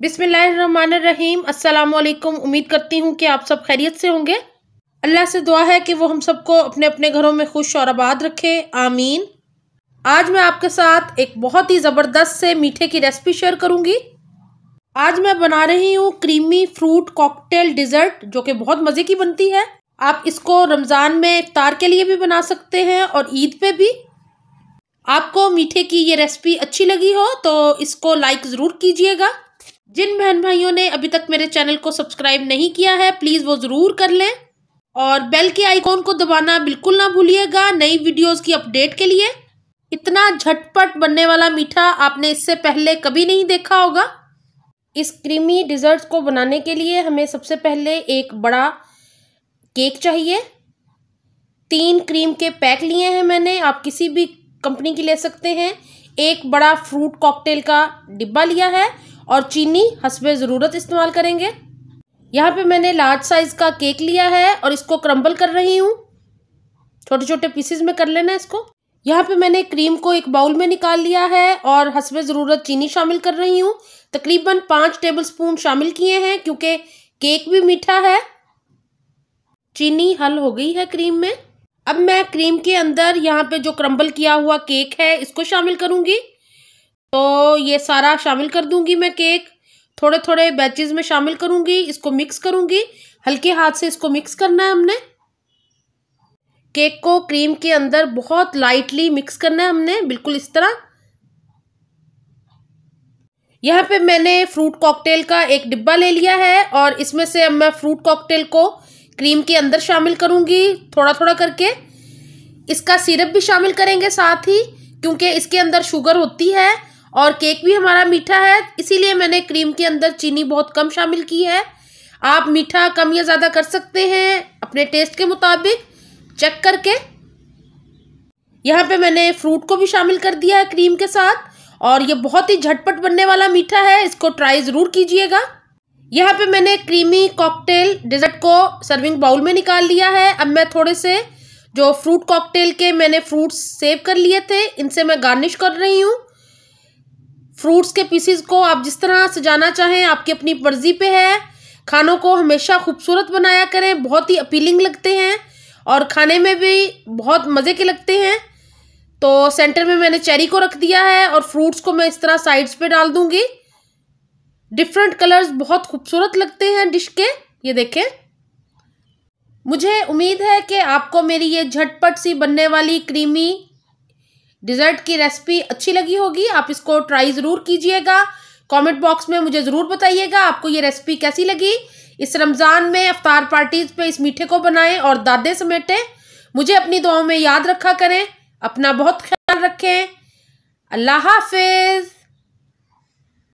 बिसमीम असलकुम उम्मीद करती हूँ कि आप सब खैरियत से होंगे अल्लाह से दुआ है कि वो हम सबको अपने अपने घरों में खुश और आबाद रखे आमीन आज मैं आपके साथ एक बहुत ही ज़बरदस्त से मीठे की रेसिपी शेयर करूँगी आज मैं बना रही हूँ क्रीमी फ्रूट कॉकटेल डिज़र्ट जो कि बहुत मज़े की बनती है आप इसको रमज़ान में इफ्तार के लिए भी बना सकते हैं और ईद पर भी आपको मीठे की ये रेसिपी अच्छी लगी हो तो इसको लाइक ज़रूर कीजिएगा जिन बहन भाइयों ने अभी तक मेरे चैनल को सब्सक्राइब नहीं किया है प्लीज़ वो ज़रूर कर लें और बेल के आइकॉन को दबाना बिल्कुल ना भूलिएगा नई वीडियोस की अपडेट के लिए इतना झटपट बनने वाला मीठा आपने इससे पहले कभी नहीं देखा होगा इस क्रीमी डिज़र्ट को बनाने के लिए हमें सबसे पहले एक बड़ा केक चाहिए तीन क्रीम के पैक लिए हैं मैंने आप किसी भी कंपनी की ले सकते हैं एक बड़ा फ्रूट कॉकटेल का डिब्बा लिया है और चीनी हंसबे ज़रूरत इस्तेमाल करेंगे यहाँ पे मैंने लार्ज साइज़ का केक लिया है और इसको क्रम्बल कर रही हूँ छोटे छोटे पीसेज में कर लेना इसको यहाँ पे मैंने क्रीम को एक बाउल में निकाल लिया है और हंसबे ज़रूरत चीनी शामिल कर रही हूँ तकरीबन पाँच टेबल स्पून शामिल किए हैं क्योंकि केक भी मीठा है चीनी हल हो गई है क्रीम में अब मैं क्रीम के अंदर यहाँ पे जो क्रम्बल किया हुआ केक है इसको शामिल करूँगी तो ये सारा शामिल कर दूंगी मैं केक थोड़े थोड़े बैचेस में शामिल करूंगी इसको मिक्स करूंगी हल्के हाथ से इसको मिक्स करना है हमने केक को क्रीम के अंदर बहुत लाइटली मिक्स करना है हमने बिल्कुल इस तरह यहाँ पे मैंने फ्रूट कॉकटेल का एक डिब्बा ले लिया है और इसमें से अब मैं फ्रूट कॉकटेल को क्रीम के अंदर शामिल करूँगी थोड़ा थोड़ा करके इसका सिरप भी शामिल करेंगे साथ ही क्योंकि इसके अंदर शुगर होती है और केक भी हमारा मीठा है इसीलिए मैंने क्रीम के अंदर चीनी बहुत कम शामिल की है आप मीठा कम या ज़्यादा कर सकते हैं अपने टेस्ट के मुताबिक चेक करके यहाँ पे मैंने फ्रूट को भी शामिल कर दिया है क्रीम के साथ और ये बहुत ही झटपट बनने वाला मीठा है इसको ट्राई ज़रूर कीजिएगा यहाँ पे मैंने क्रीमी कॉकटेल डिज़र्ट को सर्विंग बाउल में निकाल लिया है अब मैं थोड़े से जो फ्रूट कॉकटेल के मैंने फ्रूट्स सेव कर लिए थे इनसे मैं गार्निश कर रही हूँ फ्रूट्स के पीसीज को आप जिस तरह सजाना चाहें आपकी अपनी मर्जी पे है खानों को हमेशा खूबसूरत बनाया करें बहुत ही अपीलिंग लगते हैं और खाने में भी बहुत मज़े के लगते हैं तो सेंटर में मैंने चेरी को रख दिया है और फ्रूट्स को मैं इस तरह साइड्स पे डाल दूंगी डिफरेंट कलर्स बहुत खूबसूरत लगते हैं डिश के ये देखें मुझे उम्मीद है कि आपको मेरी ये झटपट सी बनने वाली क्रीमी डिज़र्ट की रेसिपी अच्छी लगी होगी आप इसको ट्राई ज़रूर कीजिएगा कमेंट बॉक्स में मुझे ज़रूर बताइएगा आपको ये रेसिपी कैसी लगी इस रमज़ान में अफ्तार पार्टीज पे इस मीठे को बनाएं और दादे समेटें मुझे अपनी दुआओं में याद रखा करें अपना बहुत ख्याल रखें अल्लाह हाफिज़